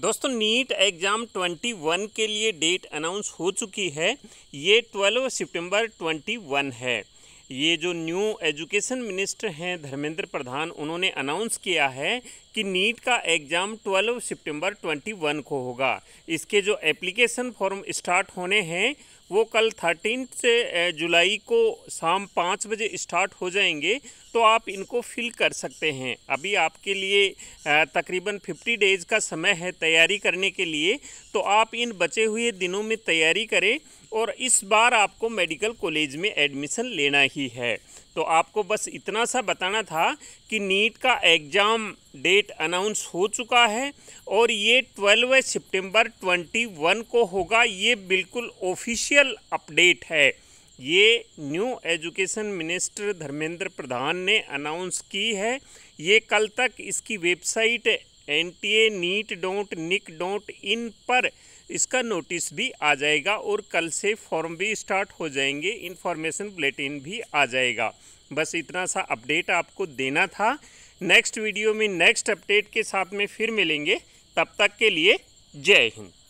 दोस्तों NEET exam 21 के लिए डेट अनाउंस हो चुकी है ये 12 सितंबर 21 है ये जो न्यू एजुकेशन मिनिस्टर हैं धर्मेंद्र प्रधान उन्होंने अनाउंस किया है कि नीट का एग्ज़ाम 12 सितंबर 21 को होगा इसके जो एप्लीकेशन फॉर्म स्टार्ट होने हैं वो कल थर्टीन से जुलाई को शाम पाँच बजे स्टार्ट हो जाएंगे तो आप इनको फिल कर सकते हैं अभी आपके लिए तकरीबन फिफ्टी डेज़ का समय है तैयारी करने के लिए तो आप इन बचे हुए दिनों में तैयारी करें और इस बार आपको मेडिकल कॉलेज में एडमिशन लेना ही है तो आपको बस इतना सा बताना था कि नीट का एग्ज़ाम डेट अनाउंस हो चुका है और ये ट्वेल्व सितंबर 21 को होगा ये बिल्कुल ऑफिशियल अपडेट है ये न्यू एजुकेशन मिनिस्टर धर्मेंद्र प्रधान ने अनाउंस की है ये कल तक इसकी website N T A NEET don't Nick don't in पर इसका नोटिस भी आ जाएगा और कल से फॉर्म भी स्टार्ट हो जाएंगे इन्फॉर्मेशन बुलेटिन भी आ जाएगा बस इतना सा अपडेट आपको देना था नेक्स्ट वीडियो में नेक्स्ट अपडेट के साथ में फिर मिलेंगे तब तक के लिए जय हिंद